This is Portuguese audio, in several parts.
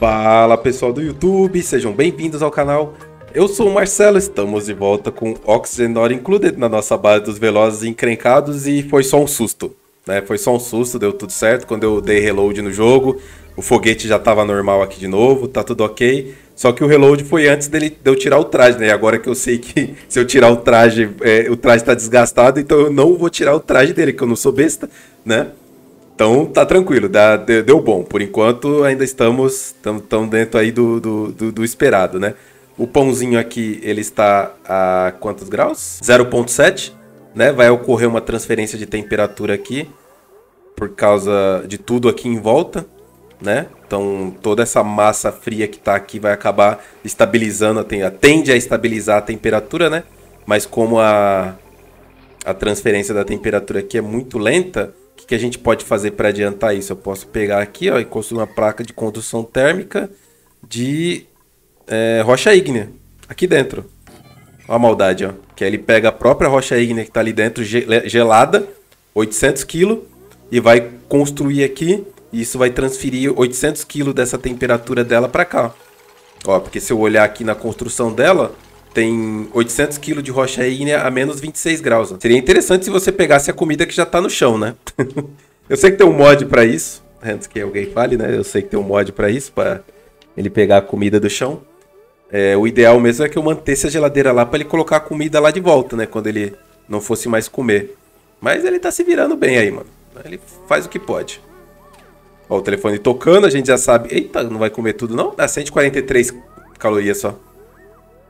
Fala pessoal do YouTube, sejam bem-vindos ao canal. Eu sou o Marcelo, estamos de volta com Oxygenor Included na nossa base dos Velozes Encrencados e foi só um susto, né? Foi só um susto, deu tudo certo. Quando eu dei reload no jogo, o foguete já tava normal aqui de novo, tá tudo ok. Só que o reload foi antes dele, de eu tirar o traje, né? Agora que eu sei que se eu tirar o traje, é, o traje tá desgastado, então eu não vou tirar o traje dele, que eu não sou besta, né? Então tá tranquilo, dá, deu bom. Por enquanto ainda estamos tão, dentro aí do, do, do, do esperado, né? O pãozinho aqui ele está a quantos graus? 0.7, né? Vai ocorrer uma transferência de temperatura aqui por causa de tudo aqui em volta, né? Então toda essa massa fria que está aqui vai acabar estabilizando, tende a estabilizar a temperatura, né? Mas como a, a transferência da temperatura aqui é muito lenta, que, que a gente pode fazer para adiantar isso? Eu posso pegar aqui ó, e construir uma placa de condução térmica de é, rocha ígnea aqui dentro. Olha a maldade, ó. Que aí ele pega a própria rocha ígnea que está ali dentro, gelada, 800 kg, e vai construir aqui. E isso vai transferir 800 kg dessa temperatura dela para cá. Ó, porque se eu olhar aqui na construção dela, tem 800 quilos de rocha ígnea né, a menos 26 graus. Seria interessante se você pegasse a comida que já tá no chão, né? eu sei que tem um mod para isso, antes que alguém fale, né? Eu sei que tem um mod para isso, para ele pegar a comida do chão. É, o ideal mesmo é que eu mantesse a geladeira lá para ele colocar a comida lá de volta, né? Quando ele não fosse mais comer. Mas ele tá se virando bem aí, mano. Ele faz o que pode. Ó, o telefone tocando, a gente já sabe. Eita, não vai comer tudo não? Dá 143 calorias só.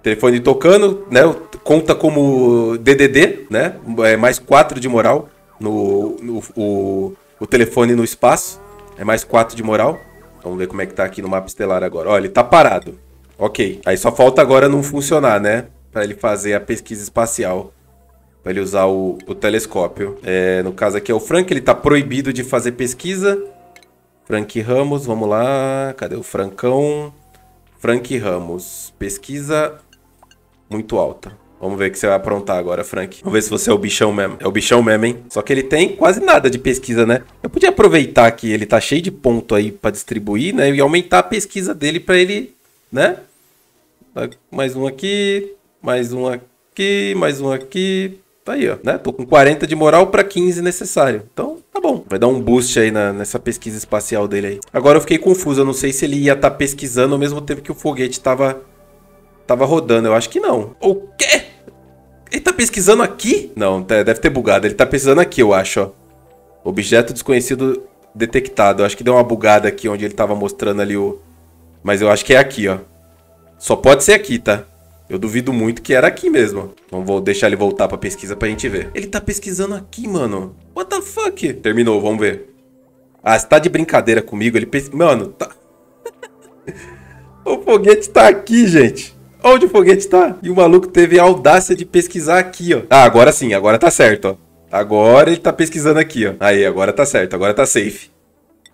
Telefone tocando, né? Conta como DDD, né? É mais 4 de moral no, no o, o telefone no espaço. É mais 4 de moral. Vamos ver como é que tá aqui no mapa estelar agora. Olha, ele tá parado. Ok. Aí só falta agora não funcionar, né? Para ele fazer a pesquisa espacial. Para ele usar o, o telescópio. É, no caso aqui é o Frank, ele tá proibido de fazer pesquisa. Frank Ramos, vamos lá. Cadê o Francão? Frank Ramos. Pesquisa muito alta. Vamos ver o que você vai aprontar agora, Frank. Vamos ver se você é o bichão mesmo. É o bichão mesmo, hein? Só que ele tem quase nada de pesquisa, né? Eu podia aproveitar que ele tá cheio de ponto aí para distribuir, né? E aumentar a pesquisa dele para ele, né? Tá, mais um aqui, mais um aqui, mais um aqui. Tá aí, ó, né? Tô com 40 de moral para 15 necessário. Então, tá bom. Vai dar um boost aí na, nessa pesquisa espacial dele aí. Agora eu fiquei confuso. Eu não sei se ele ia estar tá pesquisando ao mesmo tempo que o foguete tava tava rodando. Eu acho que não. O quê? Ele tá pesquisando aqui? Não, tá, deve ter bugado. Ele tá pesquisando aqui, eu acho, ó. Objeto desconhecido detectado. Eu acho que deu uma bugada aqui onde ele tava mostrando ali o... Mas eu acho que é aqui, ó. Só pode ser aqui, tá? Eu duvido muito que era aqui mesmo. Então vou deixar ele voltar pra pesquisa pra gente ver. Ele tá pesquisando aqui, mano. What the fuck? Terminou, vamos ver. Ah, você tá de brincadeira comigo? Ele pes... Mano, tá... o foguete tá aqui, gente. Onde o foguete tá? E o maluco teve a audácia de pesquisar aqui, ó. Ah, agora sim, agora tá certo, ó. Agora ele tá pesquisando aqui, ó. Aí, agora tá certo, agora tá safe.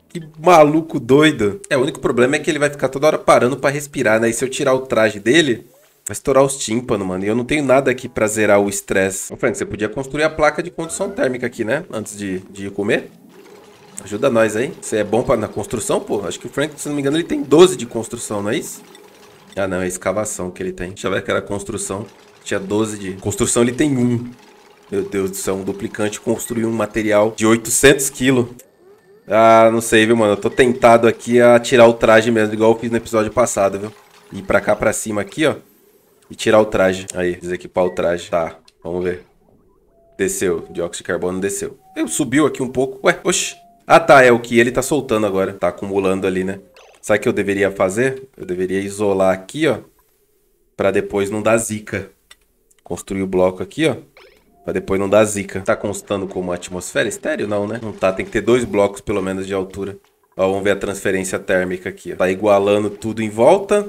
Que maluco doido. É, o único problema é que ele vai ficar toda hora parando para respirar, né? E se eu tirar o traje dele, vai estourar os tímpanos, mano. E eu não tenho nada aqui pra zerar o estresse. Ô, Frank, você podia construir a placa de condução térmica aqui, né? Antes de, de comer. Ajuda nós aí. Você é bom pra, na construção, pô? Acho que o Frank, se não me engano, ele tem 12 de construção, não é isso? Ah, não, é a escavação que ele tem. Achava que era construção. Tinha 12 de... Construção ele tem um. Meu Deus do céu, um duplicante construiu um material de 800 quilos. Ah, não sei, viu, mano? Eu tô tentado aqui a tirar o traje mesmo, igual eu fiz no episódio passado, viu? Ir pra cá, pra cima aqui, ó. E tirar o traje. Aí, desequipar o traje. Tá, vamos ver. Desceu, dióxido de carbono desceu. subiu aqui um pouco. Ué, oxi. Ah, tá, é o que ele tá soltando agora. Tá acumulando ali, né? Sabe o que eu deveria fazer? Eu deveria isolar aqui, ó. Pra depois não dar zica. Construir o bloco aqui, ó. Pra depois não dar zica. Tá constando como atmosfera estéreo? Não, né? Não tá. Tem que ter dois blocos, pelo menos, de altura. Ó, vamos ver a transferência térmica aqui. Ó. Tá igualando tudo em volta.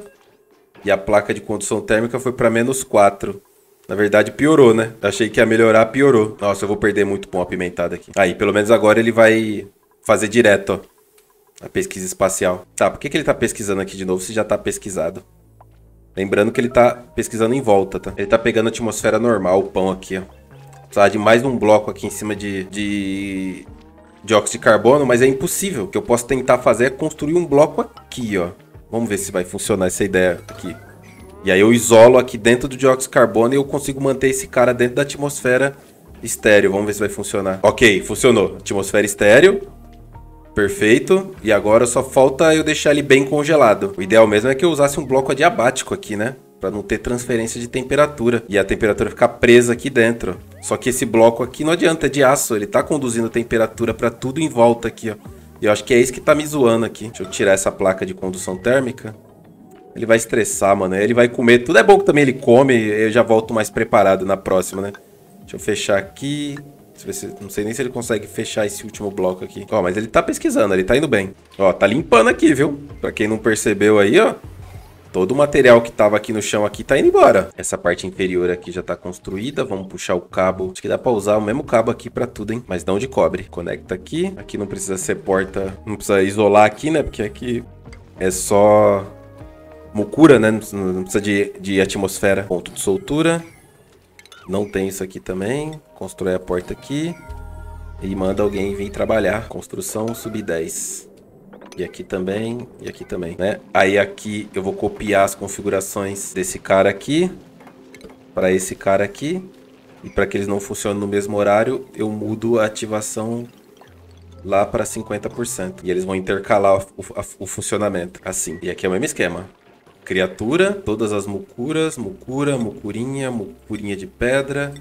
E a placa de condução térmica foi pra menos 4. Na verdade, piorou, né? Achei que ia melhorar, piorou. Nossa, eu vou perder muito pão apimentado aqui. Aí, pelo menos agora ele vai fazer direto, ó. A pesquisa espacial. Tá, por que, que ele tá pesquisando aqui de novo se já tá pesquisado? Lembrando que ele tá pesquisando em volta, tá? Ele tá pegando a atmosfera normal, o pão aqui, ó. Precisava tá de mais um bloco aqui em cima de, de dióxido de carbono, mas é impossível. O que eu posso tentar fazer é construir um bloco aqui, ó. Vamos ver se vai funcionar essa ideia aqui. E aí eu isolo aqui dentro do dióxido de carbono e eu consigo manter esse cara dentro da atmosfera estéreo. Vamos ver se vai funcionar. Ok, funcionou. Atmosfera estéreo. Perfeito. E agora só falta eu deixar ele bem congelado. O ideal mesmo é que eu usasse um bloco adiabático aqui, né? Para não ter transferência de temperatura e a temperatura ficar presa aqui dentro. Só que esse bloco aqui não adianta, é de aço, ele tá conduzindo a temperatura para tudo em volta aqui, ó. E eu acho que é isso que tá me zoando aqui. Deixa eu tirar essa placa de condução térmica. Ele vai estressar, mano. Ele vai comer. Tudo é bom que também ele come. Eu já volto mais preparado na próxima, né? Deixa eu fechar aqui. Se, não sei nem se ele consegue fechar esse último bloco aqui. Ó, mas ele tá pesquisando, ele tá indo bem. Ó, tá limpando aqui, viu? Pra quem não percebeu aí, ó. Todo o material que tava aqui no chão aqui tá indo embora. Essa parte inferior aqui já tá construída. Vamos puxar o cabo. Acho que dá pra usar o mesmo cabo aqui pra tudo, hein? Mas não de cobre. Conecta aqui. Aqui não precisa ser porta... Não precisa isolar aqui, né? Porque aqui é só... Mucura, né? Não precisa de, de atmosfera. Ponto de soltura. Não tem isso aqui também. Constrói a porta aqui. E manda alguém vir trabalhar. Construção sub 10. E aqui também, e aqui também, né? Aí aqui eu vou copiar as configurações desse cara aqui. Para esse cara aqui. E para que eles não funcionem no mesmo horário, eu mudo a ativação lá para 50%. E eles vão intercalar o, o, o, funcionamento, assim. E aqui é o mesmo esquema. Criatura, todas as mucuras, mucura, mucurinha, mucurinha de pedra,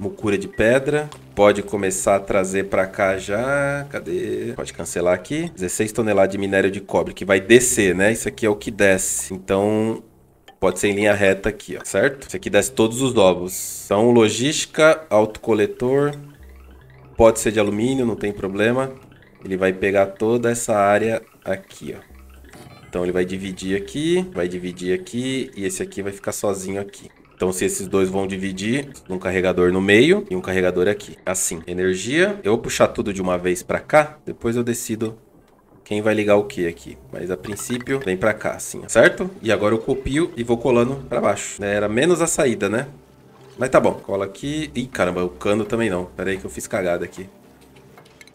mucura de pedra. Pode começar a trazer para cá já. Cadê? Pode cancelar aqui. 16 toneladas de minério de cobre, que vai descer, né? Isso aqui é o que desce. Então, pode ser em linha reta aqui, ó, certo? Isso aqui desce todos os ovos. Então, logística, autocoletor, pode ser de alumínio, não tem problema. Ele vai pegar toda essa área aqui, ó. Então ele vai dividir aqui, vai dividir aqui e esse aqui vai ficar sozinho aqui. Então, se esses dois vão dividir, um carregador no meio e um carregador aqui. Assim, energia. Eu vou puxar tudo de uma vez para cá, depois eu decido quem vai ligar o que aqui. Mas a princípio, vem pra cá, assim, certo? E agora eu copio e vou colando pra baixo. Né, era menos a saída, né? Mas tá bom, cola aqui. Ih, caramba, o cano também não. Pera aí que eu fiz cagada aqui.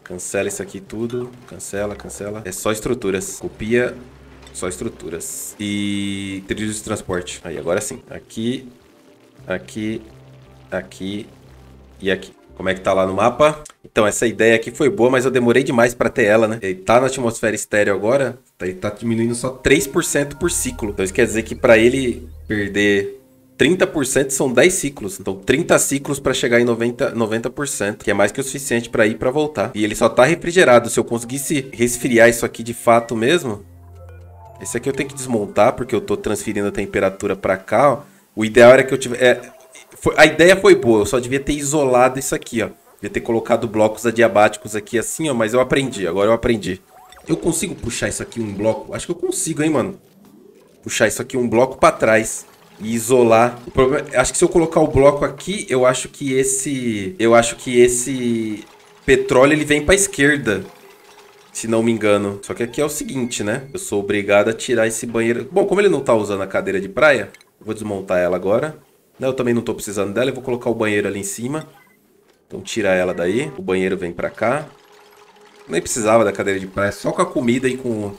Cancela isso aqui tudo. Cancela, cancela. É só estruturas. Copia, só estruturas. E trilhos de transporte. Aí, agora sim. Aqui, aqui, aqui e aqui. Como é que tá lá no mapa? Então, essa ideia aqui foi boa, mas eu demorei demais para ter ela, né? Ele tá na atmosfera estéreo agora, tá, ele tá diminuindo só 3% por ciclo. Então, isso quer dizer que para ele perder 30% são 10 ciclos. Então, 30 ciclos para chegar em 90%, 90%, que é mais que o suficiente para ir para voltar. E ele só tá refrigerado. Se eu conseguisse resfriar isso aqui de fato mesmo... Esse aqui eu tenho que desmontar, porque eu tô transferindo a temperatura para cá, ó. O ideal era que eu tivesse. É, a ideia foi boa, eu só devia ter isolado isso aqui, ó. Devia ter colocado blocos adiabáticos aqui assim, ó, mas eu aprendi, agora eu aprendi. Eu consigo puxar isso aqui um bloco? Acho que eu consigo, hein, mano. Puxar isso aqui um bloco pra trás e isolar. O problema, acho que se eu colocar o bloco aqui, eu acho que esse, eu acho que esse petróleo ele vem para esquerda. Se não me engano. Só que aqui é o seguinte, né? Eu sou obrigado a tirar esse banheiro. Bom, como ele não tá usando a cadeira de praia, vou desmontar ela agora. Eu também não estou precisando dela, eu vou colocar o banheiro ali em cima. Então tira ela daí, o banheiro vem para cá. Nem precisava da cadeira de praia, só com a comida e com...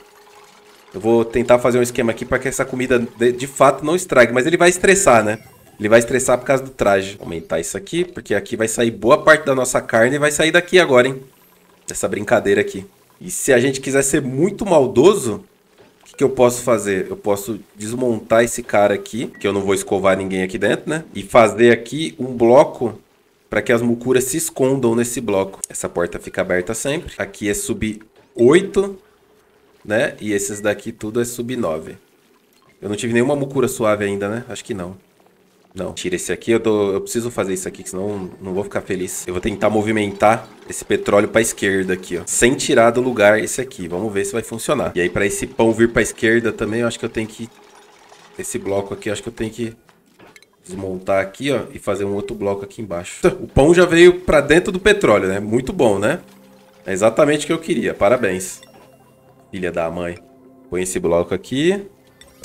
Eu vou tentar fazer um esquema aqui para que essa comida de, de, fato não estrague, mas ele vai estressar, né? Ele vai estressar por causa do traje. Vou aumentar isso aqui, porque aqui vai sair boa parte da nossa carne e vai sair daqui agora, hein? Dessa brincadeira aqui. E se a gente quiser ser muito maldoso, que eu posso fazer? Eu posso desmontar esse cara aqui, que eu não vou escovar ninguém aqui dentro, né? E fazer aqui um bloco para que as mucuras se escondam nesse bloco. Essa porta fica aberta sempre. Aqui é sub 8, né? E esses daqui tudo é sub 9. Eu não tive nenhuma mucura suave ainda, né? Acho que não. Não, tira esse aqui, eu, tô, eu preciso fazer isso aqui, senão não vou ficar feliz. Eu vou tentar movimentar esse petróleo pra esquerda aqui, ó. Sem tirar do lugar esse aqui. Vamos ver se vai funcionar. E aí, pra esse pão vir pra esquerda também, eu acho que eu tenho que... Esse bloco aqui, eu acho que eu tenho que desmontar aqui, ó, e fazer um outro bloco aqui embaixo. Então, o pão já veio pra dentro do petróleo, né? Muito bom, né? É exatamente o que eu queria. Parabéns. Filha da mãe. Põe esse bloco aqui.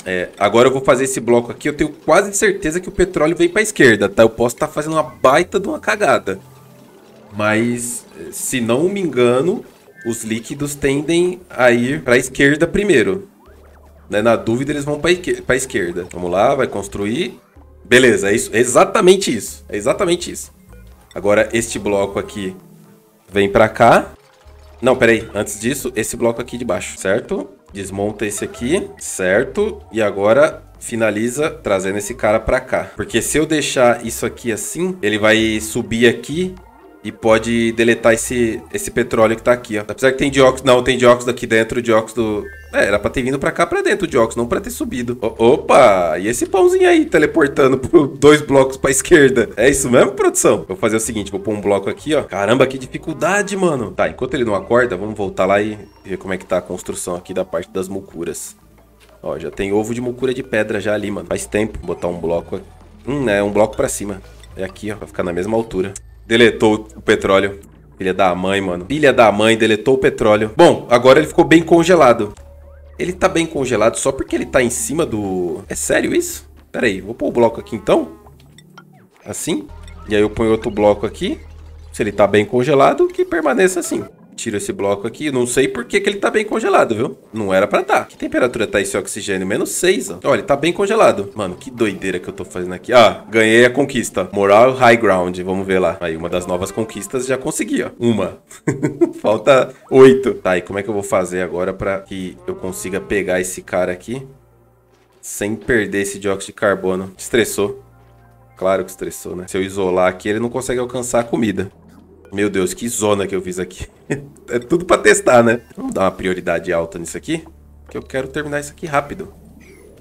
É, agora eu vou fazer esse bloco aqui. Eu tenho quase certeza que o petróleo vem para a esquerda, tá? Eu posso estar tá fazendo uma baita de uma cagada. Mas, se não me engano, os líquidos tendem a ir para a esquerda primeiro. Né? Na dúvida, eles vão para a esquerda. Vamos lá, vai construir. Beleza, é, isso, é exatamente isso. É exatamente isso. Agora, este bloco aqui vem para cá. Não, peraí. Antes disso, esse bloco aqui de baixo, certo? Desmonta esse aqui, certo? E agora finaliza trazendo esse cara pra cá. Porque se eu deixar isso aqui assim, ele vai subir aqui e pode deletar esse, esse petróleo que tá aqui, ó. Apesar que tem dióxido. Não, tem dióxido aqui dentro, dióxido. É, era pra ter vindo pra cá pra dentro o dióxido, não pra ter subido. O opa! E esse pãozinho aí, teleportando por dois blocos pra esquerda. É isso mesmo, produção? Vou fazer o seguinte, vou pôr um bloco aqui, ó. Caramba, que dificuldade, mano. Tá, enquanto ele não acorda, vamos voltar lá e ver como é que tá a construção aqui da parte das mucuras. Ó, já tem ovo de mucura de pedra já ali, mano. Faz tempo. Vou botar um bloco aqui. Hum, é um bloco pra cima. É aqui, ó, vai ficar na mesma altura. Deletou o petróleo. Filha da mãe, mano. Filha da mãe, deletou o petróleo. Bom, agora ele ficou bem congelado. Ele tá bem congelado só porque ele tá em cima do... É sério isso? Pera aí, vou pôr o bloco aqui então. Assim. E aí eu ponho outro bloco aqui. Se ele tá bem congelado, que permaneça assim tiro esse bloco aqui. Não sei por que, que ele tá bem congelado, viu? Não era pra estar. Tá. Que temperatura tá esse oxigênio? Menos 6, ó. Olha, ele tá bem congelado. Mano, que doideira que eu tô fazendo aqui. Ah, ganhei a conquista. Moral High Ground. Vamos ver lá. Aí, uma das novas conquistas já consegui, ó. Uma. Falta oito. Tá, e como é que eu vou fazer agora pra que eu consiga pegar esse cara aqui? Sem perder esse dióxido de carbono. Estressou. Claro que estressou, né? Se eu isolar aqui, ele não consegue alcançar a comida. Meu Deus, que zona que eu fiz aqui. é tudo pra testar, né? Vamos dar uma prioridade alta nisso aqui. porque eu quero terminar isso aqui rápido.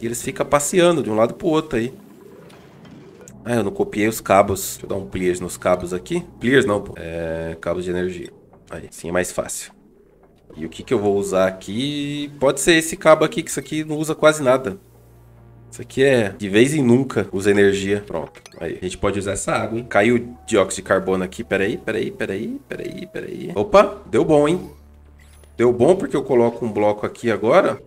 E eles ficam passeando de um lado pro outro aí. Ah, eu não copiei os cabos. Deixa eu dar um pliers nos cabos aqui. Pliers não, pô. É, cabos de energia. Aí, assim é mais fácil. E o que, que eu vou usar aqui? Pode ser esse cabo aqui, que isso aqui não usa quase nada. Isso aqui é de vez em nunca usa energia. Pronto. Aí, a gente pode usar essa água, hein? Caiu dióxido de carbono aqui. Peraí, peraí, peraí, peraí, peraí. Opa, deu bom, hein? Deu bom porque eu coloco um bloco aqui agora.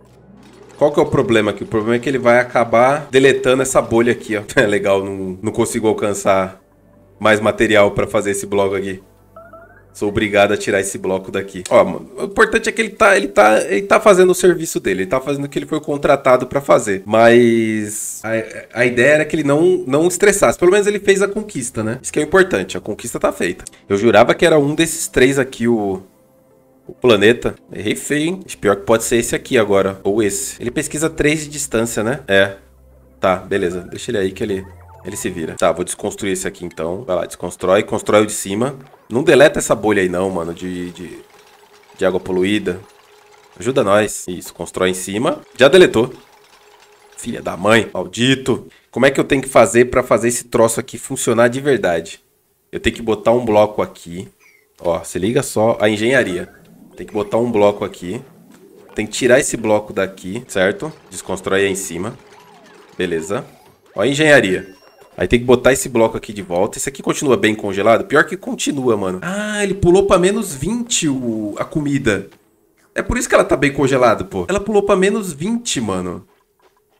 Qual que é o problema aqui? O problema é que ele vai acabar deletando essa bolha aqui, ó. É legal, não, não consigo alcançar mais material para fazer esse bloco aqui. Sou obrigado a tirar esse bloco daqui. Ó, o importante é que ele tá, ele tá, ele tá fazendo o serviço dele, ele tá fazendo o que ele foi contratado para fazer. Mas a, a, ideia era que ele não, não estressasse. Pelo menos ele fez a conquista, né? Isso que é importante, a conquista tá feita. Eu jurava que era um desses três aqui o o planeta. Errei feio, hein? Acho pior que pode ser esse aqui agora. Ou esse. Ele pesquisa três de distância, né? É. Tá, beleza. Deixa ele aí que ele ele se vira. Tá, vou desconstruir esse aqui então. Vai lá, desconstrói. Constrói o de cima. Não deleta essa bolha aí não, mano, de, de, de água poluída. Ajuda nós. Isso, constrói em cima. Já deletou. Filha da mãe, maldito. Como é que eu tenho que fazer para fazer esse troço aqui funcionar de verdade? Eu tenho que botar um bloco aqui. Ó, se liga só a engenharia. Tem que botar um bloco aqui. Tem que tirar esse bloco daqui, certo? Desconstrói aí em cima. Beleza. Ó a engenharia. Aí tem que botar esse bloco aqui de volta. Esse aqui continua bem congelado? Pior que continua, mano. Ah, ele pulou pra menos 20 o... a comida. É por isso que ela tá bem congelada, pô. Ela pulou pra menos 20, mano.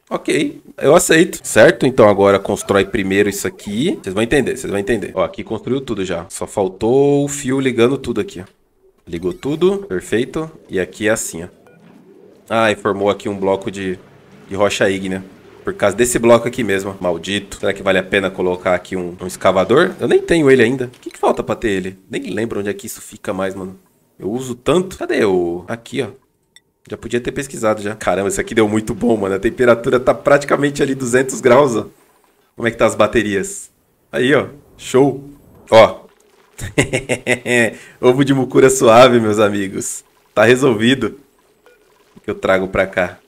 Ok, eu aceito. Certo? Então agora constrói primeiro isso aqui. Vocês vão entender, vocês vão entender. Ó, aqui construiu tudo já. Só faltou o fio ligando tudo aqui, Ligou tudo, perfeito. E aqui é assim, ó. Ah, e formou aqui um bloco de, de rocha ígnea. Por causa desse bloco aqui mesmo, maldito. Será que vale a pena colocar aqui um, um escavador? Eu nem tenho ele ainda. O que, que falta pra ter ele? Nem lembro onde é que isso fica mais, mano. Eu uso tanto. Cadê o... Aqui, ó. Já podia ter pesquisado já. Caramba, isso aqui deu muito bom, mano. A temperatura tá praticamente ali 200 graus, ó. Como é que tá as baterias? Aí, ó. Show. Ó. Ovo de mucura suave, meus amigos. Tá resolvido. O que eu trago pra cá?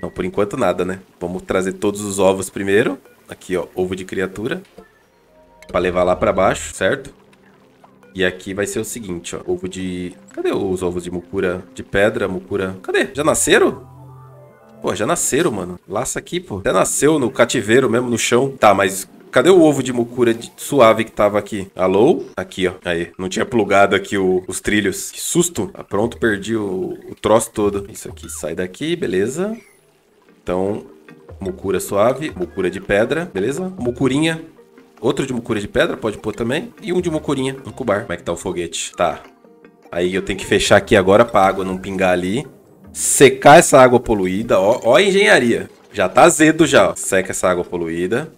Não, por enquanto nada, né? Vamos trazer todos os ovos primeiro. Aqui, ó, ovo de criatura. Pra levar lá pra baixo, certo? E aqui vai ser o seguinte, ó. Ovo de... Cadê os ovos de mucura? De pedra, mucura... Cadê? Já nasceram? Pô, já nasceram, mano. Laça aqui, pô. até nasceu no cativeiro mesmo, no chão. Tá, mas Cadê o ovo de mucura de suave que tava aqui? Alô? Aqui, ó. Aí, não tinha plugado aqui o, os trilhos. Que susto. Tá pronto, perdi o, o troço todo. Isso aqui, sai daqui, beleza. Então, mucura suave, mucura de pedra, beleza? Mucurinha. Outro de mucura de pedra, pode pôr também. E um de mucurinha, no cubar. Como é que tá o foguete? Tá. Aí eu tenho que fechar aqui agora pra água não pingar ali. Secar essa água poluída. Ó, ó a engenharia. Já tá azedo já. Seca essa água poluída.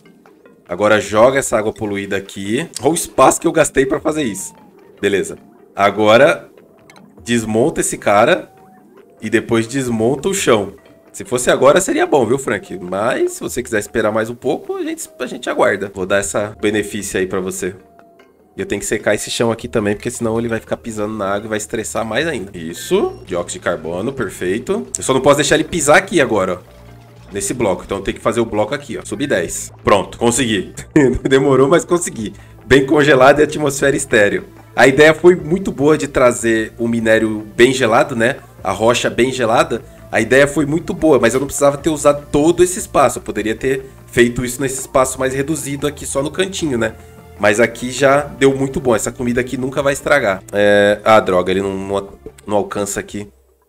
Agora joga essa água poluída aqui. Olha o espaço que eu gastei pra fazer isso. Beleza. Agora desmonta esse cara e depois desmonta o chão. Se fosse agora, seria bom, viu, Frank? Mas se você quiser esperar mais um pouco, a gente, a gente aguarda. Vou dar essa benefício aí para você. E eu tenho que secar esse chão aqui também, porque senão ele vai ficar pisando na água e vai estressar mais ainda. Isso. Dióxido de carbono, perfeito. Eu só não posso deixar ele pisar aqui agora, ó. Nesse bloco. Então eu tenho que fazer o bloco aqui, ó. Subir 10. Pronto, consegui. Demorou, mas consegui. Bem congelado e atmosfera estéreo. A ideia foi muito boa de trazer o minério bem gelado, né? A rocha bem gelada a ideia foi muito boa, mas eu não precisava ter usado todo esse espaço. Eu poderia ter feito isso nesse espaço mais reduzido aqui, só no cantinho, né? Mas aqui já deu muito bom. Essa comida aqui nunca vai estragar. É... Ah, droga, ele não, não, não alcança aqui.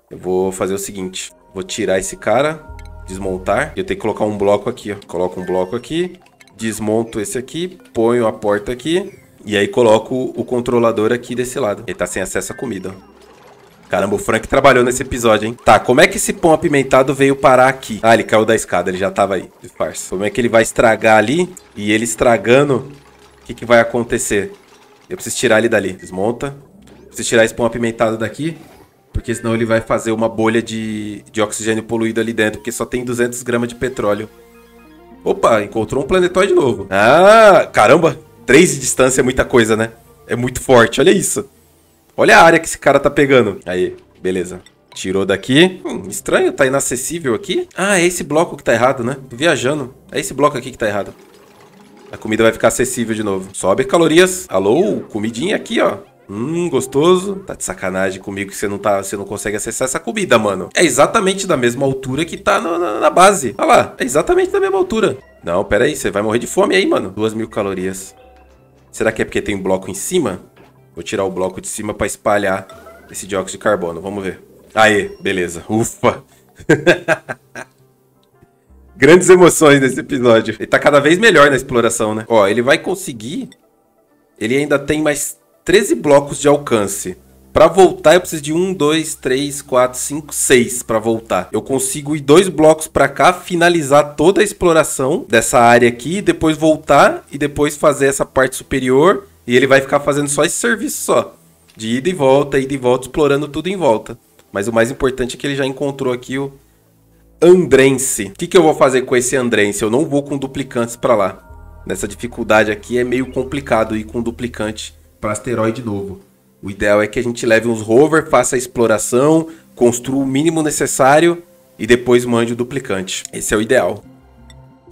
Eu vou fazer o seguinte. Vou tirar esse cara, desmontar. E eu tenho que colocar um bloco aqui, ó. Coloco um bloco aqui, desmonto esse aqui, ponho a porta aqui. E aí coloco o controlador aqui desse lado. Ele tá sem acesso à comida, ó. Caramba, o Frank trabalhou nesse episódio, hein? Tá, como é que esse pão apimentado veio parar aqui? Ah, ele caiu da escada, ele já tava aí, de farsa. Como é que ele vai estragar ali? E ele estragando, o que, que vai acontecer? Eu preciso tirar ele dali. Desmonta. Preciso tirar esse pão apimentado daqui. Porque senão ele vai fazer uma bolha de, de oxigênio poluído ali dentro. Porque só tem 200 gramas de petróleo. Opa, encontrou um planetóide novo. Ah, caramba. 3 de distância é muita coisa, né? É muito forte, olha isso. Olha a área que esse cara tá pegando. Aí, beleza. Tirou daqui. Hum, estranho, tá inacessível aqui. Ah, é esse bloco que tá errado, né? Tô viajando. É esse bloco aqui que tá errado. A comida vai ficar acessível de novo. Sobe calorias. Alô, comidinha aqui, ó. Hum, gostoso. Tá de sacanagem comigo que você não, tá, você não consegue acessar essa comida, mano. É exatamente da mesma altura que tá no, na, na, base. Olha lá, é exatamente da mesma altura. Não, pera aí, você vai morrer de fome aí, mano. Duas mil calorias. Será que é porque tem um bloco em cima? Vou tirar o bloco de cima para espalhar esse dióxido de carbono. Vamos ver. Aê, beleza. Ufa. Grandes emoções nesse episódio. Ele tá cada vez melhor na exploração, né? Ó, ele vai conseguir... Ele ainda tem mais 13 blocos de alcance. Para voltar, eu preciso de 1, 2, 3, 4, 5, 6 para voltar. Eu consigo ir dois blocos para cá, finalizar toda a exploração dessa área aqui, depois voltar e depois fazer essa parte superior e ele vai ficar fazendo só esse serviço só. De ida e volta, ida e volta, explorando tudo em volta. Mas o mais importante é que ele já encontrou aqui o Andrense. O que, que eu vou fazer com esse Andrense? Eu não vou com duplicantes para lá. Nessa dificuldade aqui é meio complicado ir com duplicante para asteroide novo. O ideal é que a gente leve uns rover, faça a exploração, construa o mínimo necessário e depois mande o duplicante. Esse é o ideal.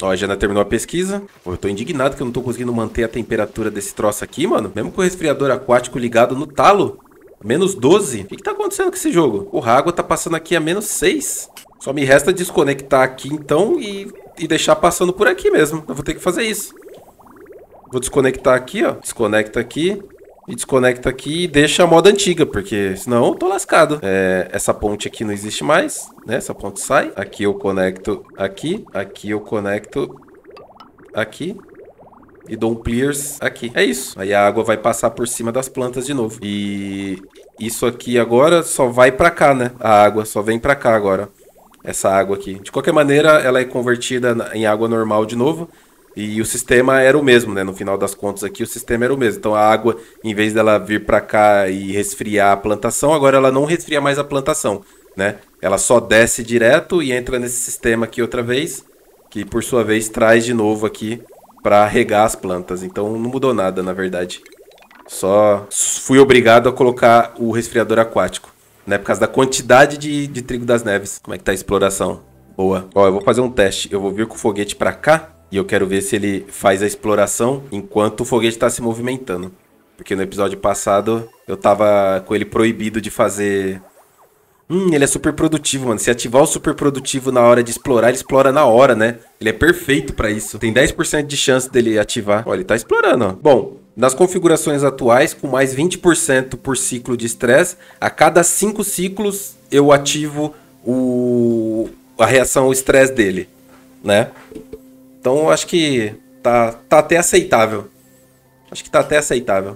Ó, já terminou a pesquisa. eu tô indignado que eu não tô conseguindo manter a temperatura desse troço aqui, mano. Mesmo com o resfriador aquático ligado no talo. Menos 12. O que, que tá acontecendo com esse jogo? O a água tá passando aqui a menos 6. Só me resta desconectar aqui, então, e, e deixar passando por aqui mesmo. Eu vou ter que fazer isso. Vou desconectar aqui, ó. Desconecta aqui e desconecta aqui e deixa a moda antiga, porque senão eu tô lascado. É, essa ponte aqui não existe mais, né? Essa ponte sai. Aqui eu conecto aqui, aqui eu conecto aqui e dou um clears aqui. É isso. Aí a água vai passar por cima das plantas de novo. E isso aqui agora só vai para cá, né? A água só vem para cá agora. Essa água aqui. De qualquer maneira, ela é convertida em água normal de novo. E o sistema era o mesmo, né? No final das contas aqui, o sistema era o mesmo. Então a água, em vez dela vir para cá e resfriar a plantação, agora ela não resfria mais a plantação, né? Ela só desce direto e entra nesse sistema aqui outra vez, que por sua vez traz de novo aqui para regar as plantas. Então não mudou nada, na verdade. Só fui obrigado a colocar o resfriador aquático, né? Por causa da quantidade de, de trigo das neves. Como é que tá a exploração? Boa. Ó, eu vou fazer um teste. Eu vou vir com o foguete para cá e eu quero ver se ele faz a exploração enquanto o foguete está se movimentando. Porque no episódio passado eu tava com ele proibido de fazer. Hum, ele é super produtivo, mano. Se ativar o super produtivo na hora de explorar, ele explora na hora, né? Ele é perfeito para isso. Tem 10% de chance dele ativar. Olha, ele tá explorando, ó. Bom, nas configurações atuais, com mais 20% por ciclo de estresse, a cada 5 ciclos eu ativo o... a reação estresse dele, né? Então eu acho que tá, tá até aceitável. Acho que tá até aceitável.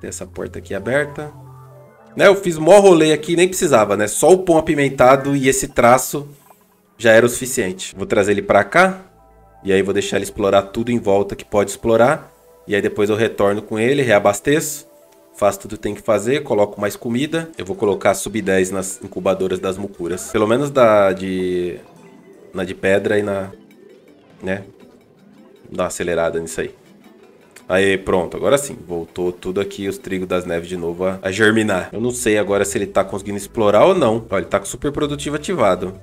Tem essa porta aqui aberta. Né, eu fiz o maior rolê aqui, nem precisava, né? Só o pão apimentado e esse traço já era o suficiente. Vou trazer ele pra cá. E aí vou deixar ele explorar tudo em volta que pode explorar. E aí depois eu retorno com ele, reabasteço. Faço tudo que tem que fazer, coloco mais comida. Eu vou colocar sub-10 nas incubadoras das mucuras. Pelo menos da de... Na de pedra e na, né? Dá uma acelerada nisso aí. Aí, pronto, agora sim. Voltou tudo aqui, os trigos das neves de novo a, a, germinar. Eu não sei agora se ele tá conseguindo explorar ou não. Olha, ele tá com super produtivo ativado.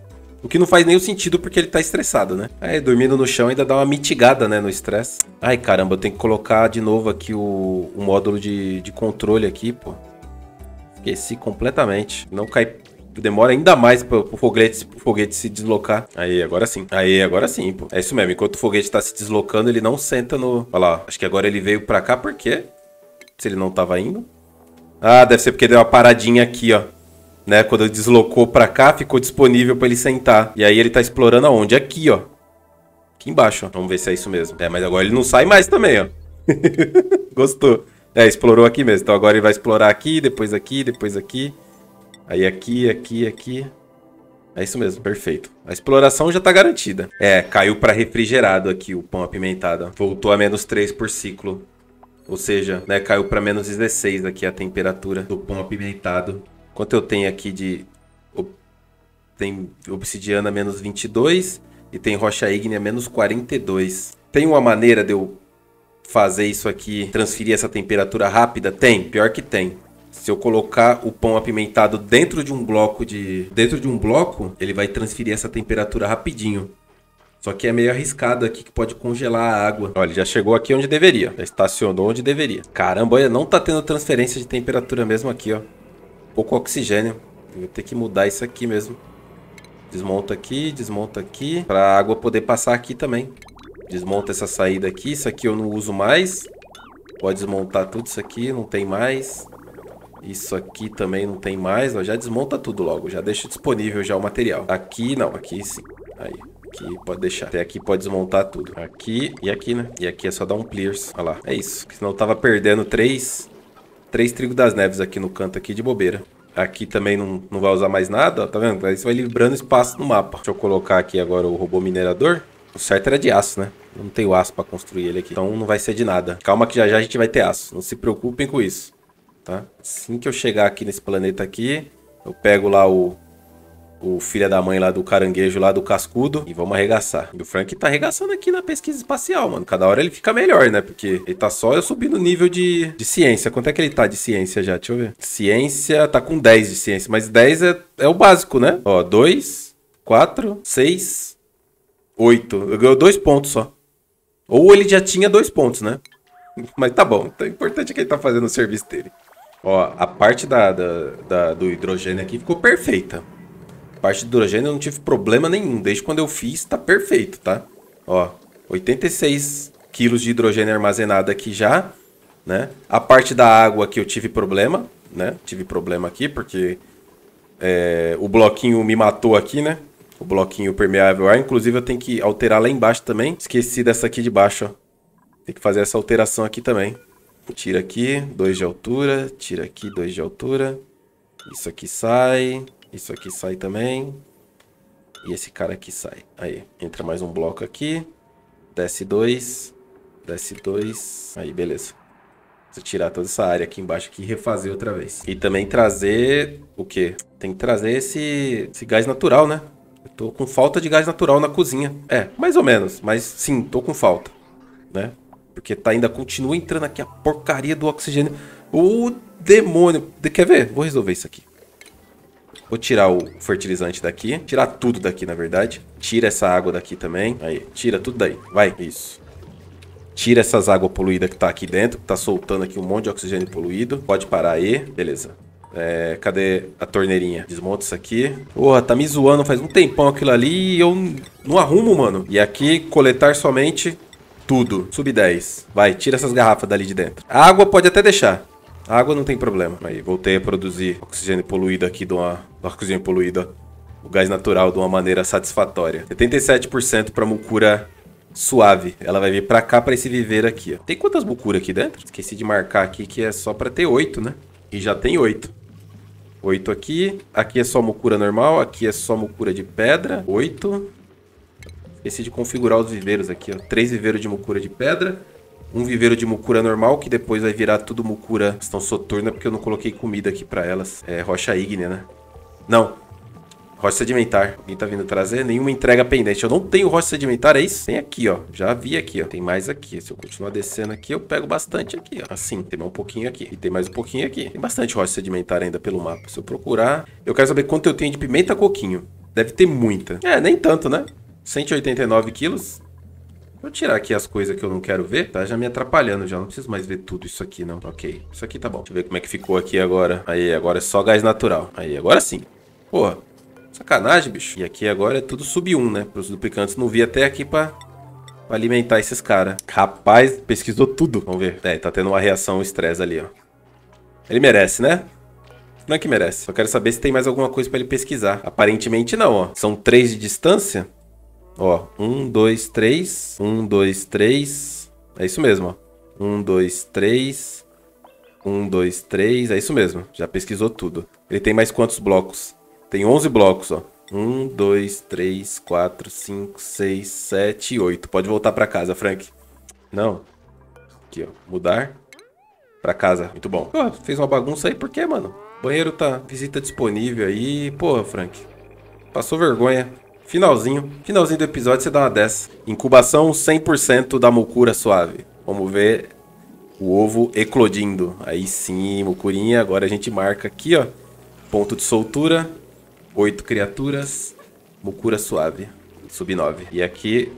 O que não faz nenhum sentido porque ele tá estressado, né? Aí, dormindo no chão ainda dá uma mitigada, né, no estresse. Ai, caramba, eu tenho que colocar de novo aqui o, o módulo de, de controle aqui, pô. Esqueci completamente. Não cai demora ainda mais pro, pro, foguete, pro foguete se deslocar. Aí, agora sim. Aí, agora sim, pô. É isso mesmo. Enquanto o foguete tá se deslocando, ele não senta no... Olha lá, acho que agora ele veio pra cá, por quê? Se ele não tava indo. Ah, deve ser porque deu uma paradinha aqui, ó. Né? Quando ele deslocou pra cá, ficou disponível pra ele sentar. E aí ele tá explorando aonde? Aqui, ó. Aqui embaixo, ó. Vamos ver se é isso mesmo. É, mas agora ele não sai mais também, ó. Gostou. É, explorou aqui mesmo. Então agora ele vai explorar aqui, depois aqui, depois aqui. Aí aqui, aqui, aqui. É isso mesmo, perfeito. A exploração já tá garantida. É, caiu para refrigerado aqui o pão apimentado. Voltou a menos 3 por ciclo. Ou seja, né, caiu para menos 16 aqui a temperatura do pão apimentado. Quanto eu tenho aqui de... Tem obsidiana menos 22 e tem rocha ígnea menos 42. Tem uma maneira de eu fazer isso aqui, transferir essa temperatura rápida? Tem, pior que tem. Se eu colocar o pão apimentado dentro de um bloco de dentro de um bloco, ele vai transferir essa temperatura rapidinho. Só que é meio arriscado aqui que pode congelar a água. Olha, já chegou aqui onde deveria. Já estacionou onde deveria. Caramba, olha, não tá tendo transferência de temperatura mesmo aqui, ó. Pouco oxigênio. Vou ter que mudar isso aqui mesmo. Desmonta aqui, desmonta aqui. Pra água poder passar aqui também. Desmonta essa saída aqui. Isso aqui eu não uso mais. Pode desmontar tudo isso aqui, não tem mais. Isso aqui também não tem mais. Ó, já desmonta tudo logo. Já deixa disponível já o material. Aqui não, aqui sim. Aí. Aqui pode deixar. Até aqui pode desmontar tudo. Aqui e aqui, né? E aqui é só dar um clears. Olha lá. É isso. Porque senão eu tava perdendo três... Três trigo das neves aqui no canto aqui de bobeira. Aqui também não, não vai usar mais nada, ó, tá vendo? Aí você vai livrando espaço no mapa. Deixa eu colocar aqui agora o robô minerador. O certo era de aço, né? Eu não tenho aço pra construir ele aqui. Então não vai ser de nada. Calma que já já a gente vai ter aço. Não se preocupem com isso. Tá? Assim que eu chegar aqui nesse planeta aqui, eu pego lá o, o filho da mãe lá do caranguejo lá do cascudo e vamos arregaçar. E o Frank tá arregaçando aqui na pesquisa espacial, mano. Cada hora ele fica melhor, né? Porque ele tá só eu subindo o nível de, de ciência. Quanto é que ele tá de ciência já? Deixa eu ver. Ciência, tá com 10 de ciência, mas 10 é, é o básico, né? Ó, 2, 4, 6, 8. Eu ganhei dois pontos só. Ou ele já tinha dois pontos, né? Mas tá bom. Então, o importante é que ele tá fazendo o serviço dele. Ó, a parte da, da, da, do hidrogênio aqui ficou perfeita. A parte do hidrogênio eu não tive problema nenhum. Desde quando eu fiz, tá perfeito, tá? Ó, 86 quilos de hidrogênio armazenado aqui já, né? A parte da água aqui eu tive problema, né? Tive problema aqui porque é, o bloquinho me matou aqui, né? O bloquinho permeável ar. Inclusive eu tenho que alterar lá embaixo também. Esqueci dessa aqui de baixo, ó. Tem que fazer essa alteração aqui também. Tira aqui, 2 de altura. Tira aqui, 2 de altura. Isso aqui sai. Isso aqui sai também. E esse cara aqui sai. Aí, entra mais um bloco aqui. Desce 2. Desce 2. Aí, beleza. Preciso tirar toda essa área aqui embaixo aqui e refazer outra vez. E também trazer o quê? Tem que trazer esse, esse gás natural, né? Eu tô com falta de gás natural na cozinha. É, mais ou menos. Mas sim, tô com falta. Né? Porque tá ainda continua entrando aqui a porcaria do oxigênio. O demônio. Quer ver? Vou resolver isso aqui. Vou tirar o fertilizante daqui. Tirar tudo daqui, na verdade. Tira essa água daqui também. Aí, tira tudo daí. Vai, isso. Tira essas águas poluídas que tá aqui dentro. tá soltando aqui um monte de oxigênio poluído. Pode parar aí. Beleza. É, cadê a torneirinha? Desmonta isso aqui. Porra, tá me zoando faz um tempão aquilo ali e eu não arrumo, mano. E aqui, coletar somente tudo. Sub 10. Vai, tira essas garrafas dali de dentro. A água pode até deixar. A água não tem problema. Aí, voltei a produzir oxigênio poluído aqui de uma... Oxigênio poluído, O gás natural de uma maneira satisfatória. 77% pra mucura suave. Ela vai vir pra cá, pra esse viver aqui, ó. Tem quantas mucuras aqui dentro? Esqueci de marcar aqui que é só pra ter 8, né? E já tem 8. 8 aqui. Aqui é só mucura normal. Aqui é só mucura de pedra. 8. Esqueci de configurar os viveiros aqui, ó. Três viveiros de mucura de pedra. Um viveiro de mucura normal, que depois vai virar tudo mucura estão soturna, porque eu não coloquei comida aqui pra elas. É rocha ígnea, né? Não. Rocha sedimentar. Alguém tá vindo trazer? Nenhuma entrega pendente. Eu não tenho rocha sedimentar, é isso? Tem aqui, ó. Já vi aqui, ó. Tem mais aqui. Se eu continuar descendo aqui, eu pego bastante aqui, ó. Assim, tem mais um pouquinho aqui. E tem mais um pouquinho aqui. Tem bastante rocha sedimentar ainda pelo mapa. Se eu procurar... Eu quero saber quanto eu tenho de pimenta coquinho. Deve ter muita. É, nem tanto, né? 189 quilos. Vou tirar aqui as coisas que eu não quero ver. Tá já me atrapalhando já. Não preciso mais ver tudo isso aqui, não. Ok. Isso aqui tá bom. Deixa eu ver como é que ficou aqui agora. Aí, agora é só gás natural. Aí, agora sim. Porra. Sacanagem, bicho. E aqui agora é tudo sub 1, né? Para os duplicantes não vir até aqui para alimentar esses caras. Rapaz, pesquisou tudo. Vamos ver. É, tá tendo uma reação um estresse ali, ó. Ele merece, né? Não é que merece. Só quero saber se tem mais alguma coisa para ele pesquisar. Aparentemente não, ó. São três de distância. Ó, um, dois, três. Um, dois, três. É isso mesmo, ó. Um, dois, três. Um, dois, três. É isso mesmo. Já pesquisou tudo. Ele tem mais quantos blocos? Tem 11 blocos, ó. 1, 2, 3, 4, 5, 6, 7, 8. Pode voltar para casa, Frank. Não. Aqui, ó. Mudar. Pra casa. Muito bom. Pô, fez uma bagunça aí. Por quê, mano? Banheiro tá... Visita disponível aí. Porra, Frank. Passou vergonha. Finalzinho, finalzinho do episódio, você dá uma dessa. Incubação 100% da mucura suave. Vamos ver o ovo eclodindo. Aí sim, mucurinha. Agora a gente marca aqui, ó. Ponto de soltura. Oito criaturas. Mucura suave. Sub 9. E aqui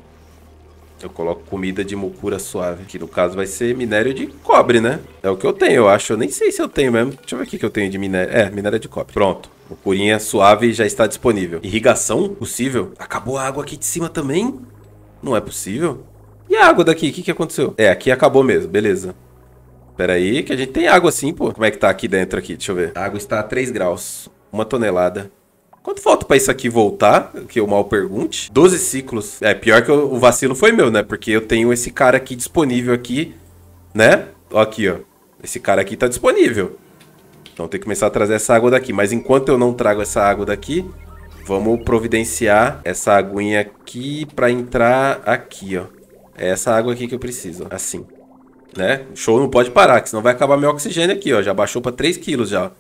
eu coloco comida de mucura suave. Que no caso vai ser minério de cobre, né? É o que eu tenho, eu acho. Eu nem sei se eu tenho mesmo. Deixa eu ver o que eu tenho de minério. É, minério de cobre. Pronto. O Curinha suave já está disponível. Irrigação? Possível? Acabou a água aqui de cima também? Não é possível? E a água daqui? O que, que aconteceu? É, aqui acabou mesmo. Beleza. Pera aí, que a gente tem água sim, pô. Como é que tá aqui dentro aqui? Deixa eu ver. A água está a 3 graus. Uma tonelada. Quanto falta para isso aqui voltar? Que eu mal pergunte. 12 ciclos. É, pior que eu, o vacilo foi meu, né? Porque eu tenho esse cara aqui disponível aqui, né? Ó aqui, ó. Esse cara aqui tá disponível. Então tem que começar a trazer essa água daqui. Mas enquanto eu não trago essa água daqui, vamos providenciar essa aguinha aqui para entrar aqui, ó. É essa água aqui que eu preciso, ó. assim. Né? O show não pode parar, que senão vai acabar meu oxigênio aqui, ó. Já baixou para 3 quilos já.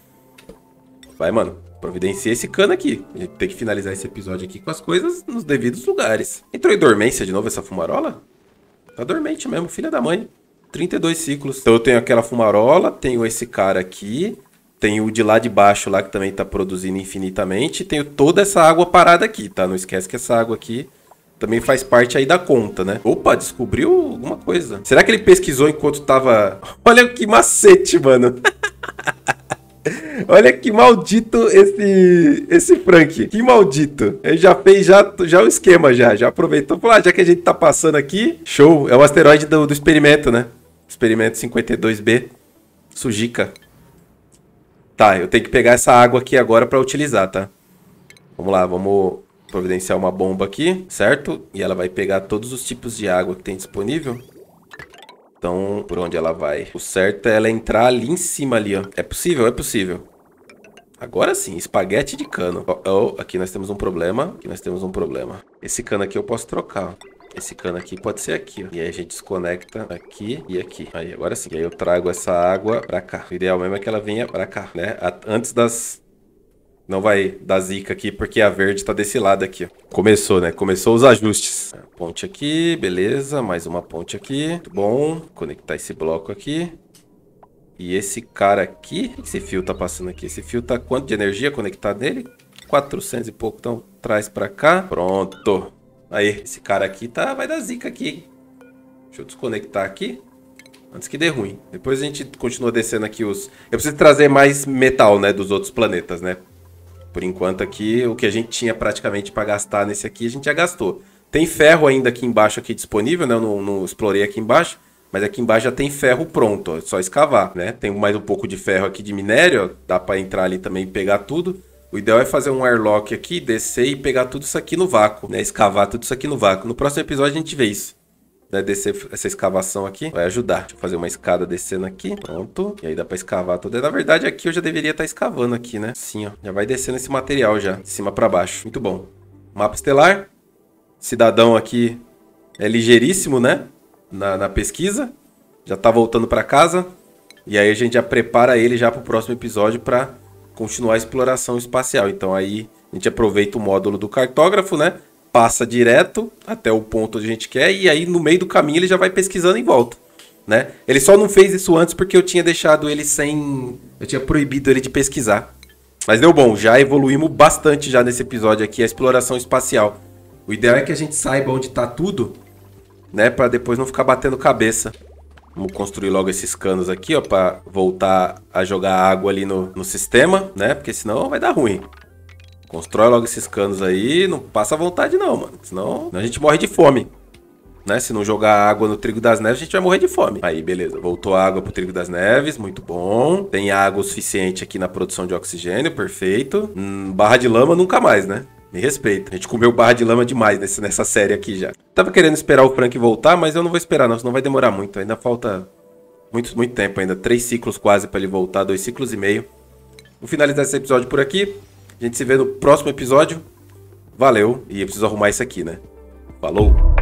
Vai, mano. Providencia esse cano aqui. A gente tem que finalizar esse episódio aqui com as coisas nos devidos lugares. Entrou em dormência de novo essa fumarola? Tá dormente mesmo, filha da mãe. 32 ciclos. Então eu tenho aquela fumarola, tenho esse cara aqui. Tem o de lá de baixo lá que também está produzindo infinitamente. Tenho toda essa água parada aqui, tá? Não esquece que essa água aqui também faz parte aí da conta, né? Opa, descobriu alguma coisa. Será que ele pesquisou enquanto tava... Olha que macete, mano. Olha que maldito esse esse Frank. Que maldito. Ele já fez já, já o esquema, já. Já aproveitou. vamos ah, já que a gente tá passando aqui, show. É o asteroide do, do experimento, né? Experimento 52B. Sujica. Tá, eu tenho que pegar essa água aqui agora para utilizar, tá? Vamos lá, vamos providenciar uma bomba aqui, certo? E ela vai pegar todos os tipos de água que tem disponível. Então, por onde ela vai? O certo é ela entrar ali em cima ali, ó. É possível? É possível. Agora sim, espaguete de cano. Oh, oh, aqui nós temos um problema. Aqui nós temos um problema. Esse cano aqui eu posso trocar. Esse cano aqui pode ser aqui, ó. E aí a gente desconecta aqui e aqui. Aí, agora sim. E aí eu trago essa água pra cá. O ideal mesmo é que ela venha pra cá, né? antes das... Não vai dar zica aqui, porque a verde tá desse lado aqui, ó. Começou, né? Começou os ajustes. Ponte aqui, beleza. Mais uma ponte aqui. Muito bom. Conectar esse bloco aqui. E esse cara aqui... esse fio tá passando aqui? Esse fio tá quanto de energia conectado nele? 400 e pouco. Então, traz pra cá. Pronto. Aí, esse cara aqui tá, vai dar zica aqui, hein? Deixa eu desconectar aqui. Antes que dê ruim. Depois a gente continua descendo aqui os... Eu preciso trazer mais metal, né? Dos outros planetas, né? Por enquanto aqui, o que a gente tinha praticamente para gastar nesse aqui, a gente já gastou. Tem ferro ainda aqui embaixo aqui disponível, né? Eu não, não explorei aqui embaixo. Mas aqui embaixo já tem ferro pronto, ó, é só escavar, né? Tem mais um pouco de ferro aqui de minério, ó, dá para entrar ali também e pegar tudo. O ideal é fazer um airlock aqui, descer e pegar tudo isso aqui no vácuo, né? Escavar tudo isso aqui no vácuo. No próximo episódio a gente vê isso. Né, descer essa escavação aqui vai ajudar. Deixa eu fazer uma escada descendo aqui. Pronto. E aí dá pra escavar toda. Na verdade, aqui eu já deveria estar tá escavando aqui, né? Sim, ó. Já vai descendo esse material já. De cima pra baixo. Muito bom. Mapa estelar. Cidadão aqui é ligeiríssimo, né? Na, na pesquisa. Já tá voltando pra casa. E aí a gente já prepara ele já pro próximo episódio pra continuar a exploração espacial. Então aí a gente aproveita o módulo do cartógrafo, né? Passa direto até o ponto onde a gente quer e aí no meio do caminho ele já vai pesquisando em volta, né? Ele só não fez isso antes porque eu tinha deixado ele sem, eu tinha proibido ele de pesquisar. Mas deu bom, já evoluímos bastante já nesse episódio aqui a exploração espacial. O ideal é que a gente saiba onde está tudo, né, para depois não ficar batendo cabeça. Vamos construir logo esses canos aqui, ó, para voltar a jogar água ali no, no sistema, né? Porque senão vai dar ruim. Constrói logo esses canos aí, não passa a vontade não, mano. Senão a gente morre de fome. Né? Se não jogar água no Trigo das Neves, a gente vai morrer de fome. Aí, beleza. Voltou a água pro Trigo das Neves, muito bom. Tem água o suficiente aqui na produção de oxigênio, perfeito. Hum, barra de lama nunca mais, né? Me respeita. A gente comeu barra de lama demais nesse, nessa série aqui já. Tava querendo esperar o Frank voltar, mas eu não vou esperar não, senão vai demorar muito. Ainda falta muito, muito tempo ainda. Três ciclos quase para ele voltar, dois ciclos e meio. Vou finalizar esse episódio por aqui. A gente se vê no próximo episódio. Valeu. E eu preciso arrumar isso aqui, né? Falou!